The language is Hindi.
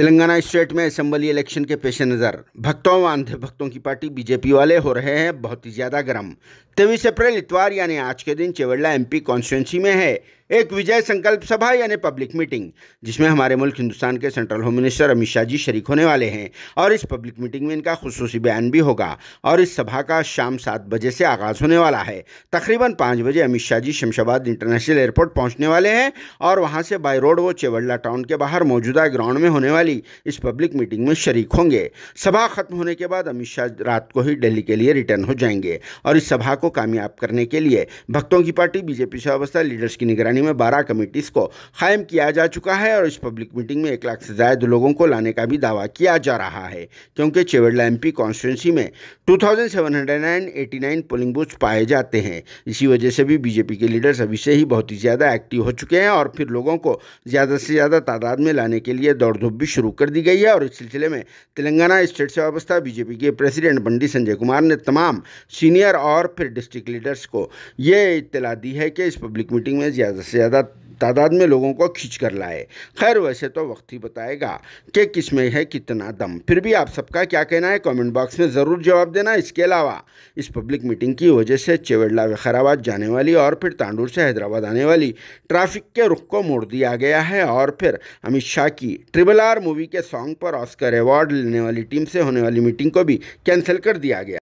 तेलंगाना स्टेट में असम्बली इलेक्शन के पेश नज़र भक्तों व अंधे भक्तों की पार्टी बीजेपी वाले हो रहे हैं बहुत ही ज़्यादा गर्म तेईस अप्रैल इतवार यानी आज के दिन चेवड़ला एमपी कॉन्स्टिट्यूंसी में है एक विजय संकल्प सभा यानी पब्लिक मीटिंग जिसमें हमारे मुल्क हिंदुस्तान के central home minister Amit Shah ji शरीक होने वाले हैं और इस पब्लिक मीटिंग में इनका खसूस बयान भी होगा और इस सभा का शाम सात बजे से आगाज़ होने वाला है तकरीबन पाँच बजे अमित शाह जी शमशाबाद इंटरनेशनल एयरपोर्ट पहुँचने वाले हैं और वहाँ से बाई रोड वो चेवड़ला टाउन के बाहर मौजूदा ग्राउंड में होने वाली इस पब्लिक मीटिंग में शरीक होंगे सभा खत्म होने के बाद अमित शाह रात को ही दिल्ली के लिए रिटर्न हो जाएंगे और इस सभा को कामयाब करने के लिए भक्तों की पार्टी बीजेपी से अवस्था लीडर्स की निगरानी राजधानी में बारह कमेटीज़ को कायम किया जा चुका है और इस पब्लिक मीटिंग में एक लाख से ज़्यादा लोगों को लाने का भी दावा किया जा रहा है क्योंकि चेवड़ला एमपी कॉन्स्टिट्यूंसी में 2789 पोलिंग बूथ पाए जाते हैं इसी वजह से भी बीजेपी के लीडर्स अभी से ही बहुत ही ज़्यादा एक्टिव हो चुके हैं और फिर लोगों को ज़्यादा से ज़्यादा तादाद में लाने के लिए दौड़ धूप भी शुरू कर दी गई है और इस सिलसिले में तेलंगाना स्टेट से वाबस्ता बीजेपी के प्रेसिडेंट बंडी संजय कुमार ने तमाम सीनियर और फिर डिस्ट्रिक्ट लीडर्स को यह इतला दी है कि इस पब्लिक मीटिंग में ज़्यादा ज़्यादा तादाद में लोगों को खींच कर लाए खैर वैसे तो वक्त ही बताएगा कि किस में है कितना दम फिर भी आप सबका क्या कहना है कमेंट बॉक्स में ज़रूर जवाब देना इसके अलावा इस पब्लिक मीटिंग की वजह से चेवेडला वखराबाद जाने वाली और फिर तांडूर से हैदराबाद आने वाली ट्रैफिक के रुख को मोड़ दिया गया है और फिर अमित शाह की ट्रिबल आर मूवी के सॉन्ग पर ऑस्कर अवार्ड लेने वाली टीम से होने वाली मीटिंग को भी कैंसिल कर दिया गया